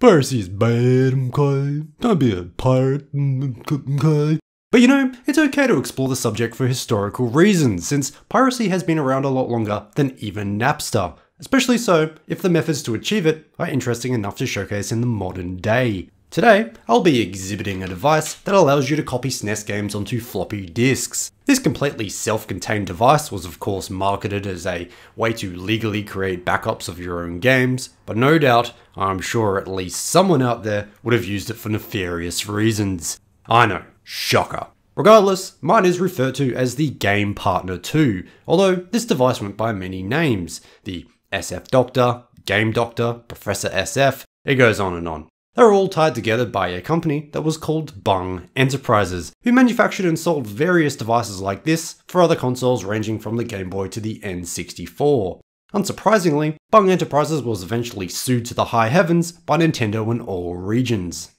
Percy's bad, don't be a pirate, but you know, it's okay to explore the subject for historical reasons, since piracy has been around a lot longer than even Napster, especially so if the methods to achieve it are interesting enough to showcase in the modern day. Today, I'll be exhibiting a device that allows you to copy SNES games onto floppy disks. This completely self-contained device was of course marketed as a way to legally create backups of your own games, but no doubt, I'm sure at least someone out there would have used it for nefarious reasons. I know, shocker. Regardless, mine is referred to as the Game Partner 2, although this device went by many names, the SF Doctor, Game Doctor, Professor SF, it goes on and on. They were all tied together by a company that was called Bung Enterprises, who manufactured and sold various devices like this for other consoles ranging from the Game Boy to the N64. Unsurprisingly, Bung Enterprises was eventually sued to the high heavens by Nintendo in all regions.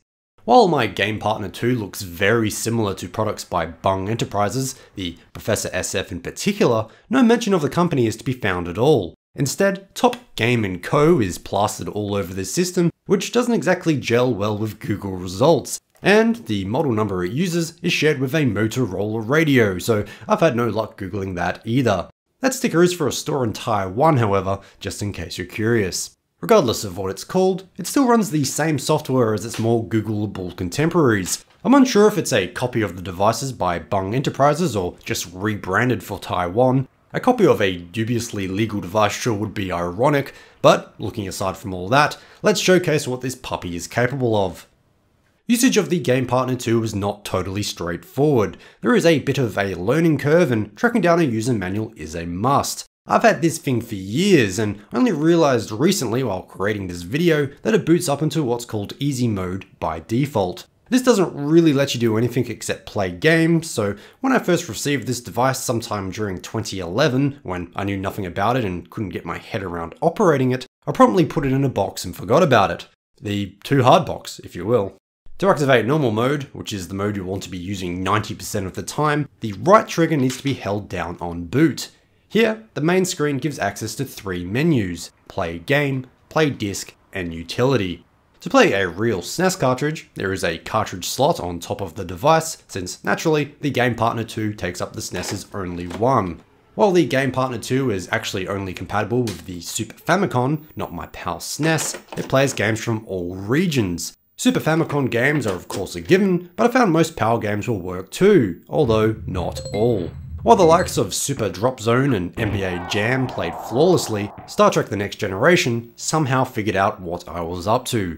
While my game partner 2 looks very similar to products by Bung Enterprises, the Professor SF in particular, no mention of the company is to be found at all. Instead, Top Game & Co is plastered all over the system which doesn't exactly gel well with Google results. And the model number it uses is shared with a Motorola radio, so I've had no luck googling that either. That sticker is for a store in Taiwan however, just in case you're curious. Regardless of what it's called, it still runs the same software as its more Googleable contemporaries. I'm unsure if it's a copy of the devices by Bung Enterprises or just rebranded for Taiwan, a copy of a dubiously legal device sure would be ironic, but looking aside from all that, let's showcase what this puppy is capable of. Usage of the Game Partner 2 was not totally straightforward. There is a bit of a learning curve and tracking down a user manual is a must. I've had this thing for years and only realized recently while creating this video that it boots up into what's called easy mode by default. This doesn't really let you do anything except play games, so when I first received this device sometime during 2011, when I knew nothing about it and couldn't get my head around operating it, I promptly put it in a box and forgot about it. The too hard box, if you will. To activate normal mode, which is the mode you want to be using 90% of the time, the right trigger needs to be held down on boot. Here, the main screen gives access to three menus, play game, play disc, and utility. To play a real SNES cartridge, there is a cartridge slot on top of the device, since naturally, the Game Partner 2 takes up the SNES's only one. While the Game Partner 2 is actually only compatible with the Super Famicom, not my pal SNES, it plays games from all regions. Super Famicom games are of course a given, but I found most PAL games will work too, although not all. While the likes of Super Drop Zone and NBA Jam played flawlessly, Star Trek The Next Generation somehow figured out what I was up to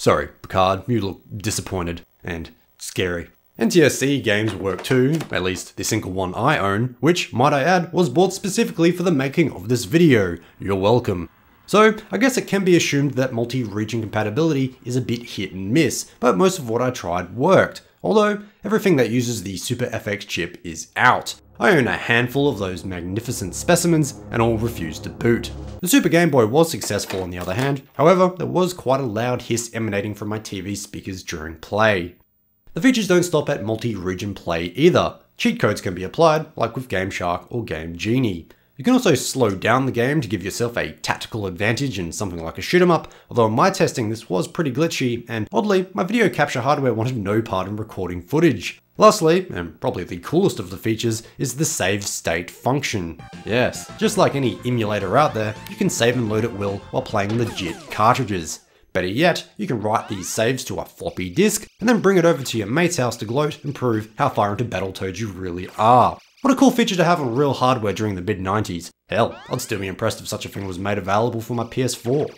sorry, Picard, you look disappointed and scary. NTSC games work too, at least the single one I own, which, might I add, was bought specifically for the making of this video. You're welcome. So, I guess it can be assumed that multi-region compatibility is a bit hit and miss, but most of what I tried worked. Although, everything that uses the Super FX chip is out. I own a handful of those magnificent specimens and all refuse to boot. The Super Game Boy was successful on the other hand, however, there was quite a loud hiss emanating from my TV speakers during play. The features don't stop at multi-region play either. Cheat codes can be applied, like with Game Shark or Game Genie. You can also slow down the game to give yourself a tactical advantage in something like a shoot 'em up, although in my testing this was pretty glitchy, and oddly, my video capture hardware wanted no part in recording footage. Lastly, and probably the coolest of the features, is the save state function. Yes, just like any emulator out there, you can save and load at will while playing legit cartridges. Better yet, you can write these saves to a floppy disk and then bring it over to your mate's house to gloat and prove how far into Battletoads you really are. What a cool feature to have on real hardware during the mid 90s. Hell, I'd still be impressed if such a thing was made available for my PS4.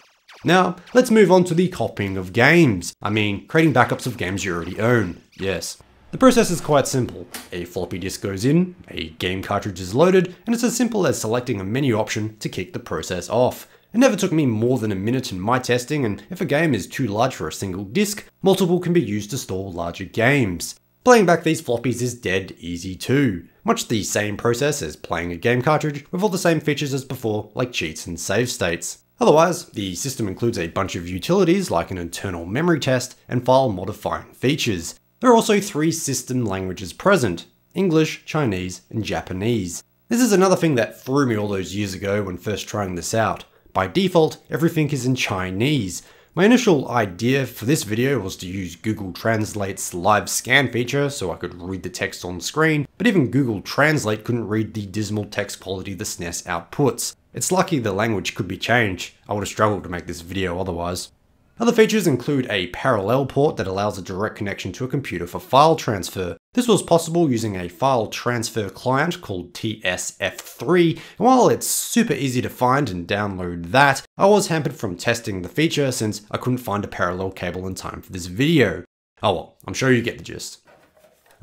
Now, let's move on to the copying of games. I mean, creating backups of games you already own. Yes, the process is quite simple. A floppy disk goes in, a game cartridge is loaded, and it's as simple as selecting a menu option to kick the process off. It never took me more than a minute in my testing, and if a game is too large for a single disk, multiple can be used to store larger games. Playing back these floppies is dead easy too. Much the same process as playing a game cartridge, with all the same features as before, like cheats and save states. Otherwise, the system includes a bunch of utilities like an internal memory test and file modifying features. There are also three system languages present, English, Chinese, and Japanese. This is another thing that threw me all those years ago when first trying this out. By default, everything is in Chinese. My initial idea for this video was to use Google Translate's live scan feature so I could read the text on screen, but even Google Translate couldn't read the dismal text quality the SNES outputs. It's lucky the language could be changed, I would have struggled to make this video otherwise. Other features include a parallel port that allows a direct connection to a computer for file transfer. This was possible using a file transfer client called TSF3, and while it's super easy to find and download that, I was hampered from testing the feature since I couldn't find a parallel cable in time for this video. Oh well, I'm sure you get the gist.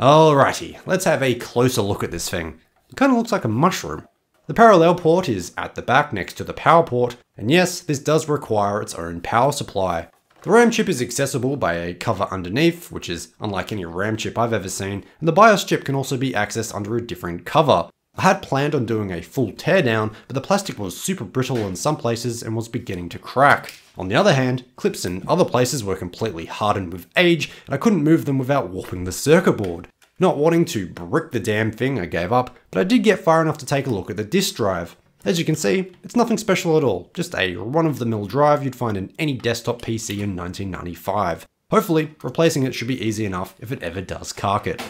Alrighty, let's have a closer look at this thing. It kinda looks like a mushroom. The parallel port is at the back next to the power port, and yes, this does require its own power supply. The RAM chip is accessible by a cover underneath, which is unlike any RAM chip I've ever seen, and the BIOS chip can also be accessed under a different cover. I had planned on doing a full teardown, but the plastic was super brittle in some places and was beginning to crack. On the other hand, clips in other places were completely hardened with age, and I couldn't move them without warping the circuit board. Not wanting to brick the damn thing, I gave up, but I did get far enough to take a look at the disk drive. As you can see, it's nothing special at all, just a run-of-the-mill drive you'd find in any desktop PC in 1995. Hopefully, replacing it should be easy enough if it ever does cark it.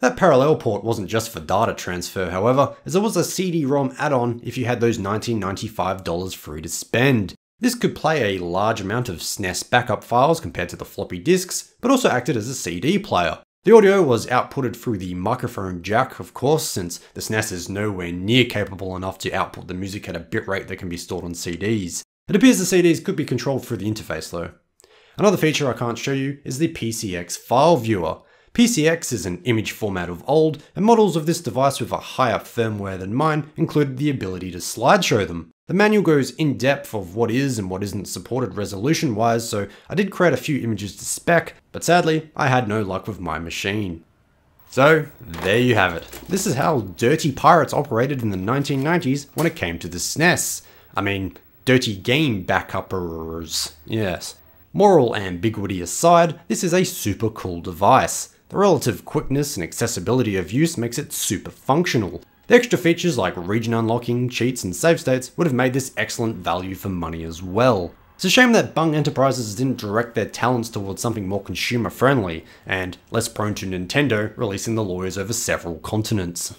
That parallel port wasn't just for data transfer, however, as it was a CD-ROM add-on if you had those $1995 free to spend. This could play a large amount of SNES backup files compared to the floppy disks, but also acted as a CD player. The audio was outputted through the microphone jack, of course, since this SNES is nowhere near capable enough to output the music at a bitrate that can be stored on CDs. It appears the CDs could be controlled through the interface though. Another feature I can't show you is the PCX file viewer. PCX is an image format of old, and models of this device with a higher firmware than mine included the ability to slideshow them. The manual goes in depth of what is and what isn't supported resolution wise, so I did create a few images to spec, but sadly, I had no luck with my machine. So, there you have it. This is how dirty pirates operated in the 1990s when it came to the SNES. I mean, dirty game backuppers, yes. Moral ambiguity aside, this is a super cool device. The relative quickness and accessibility of use makes it super functional, the extra features like region unlocking, cheats, and save states would have made this excellent value for money as well. It's a shame that Bung Enterprises didn't direct their talents towards something more consumer friendly and less prone to Nintendo releasing the lawyers over several continents.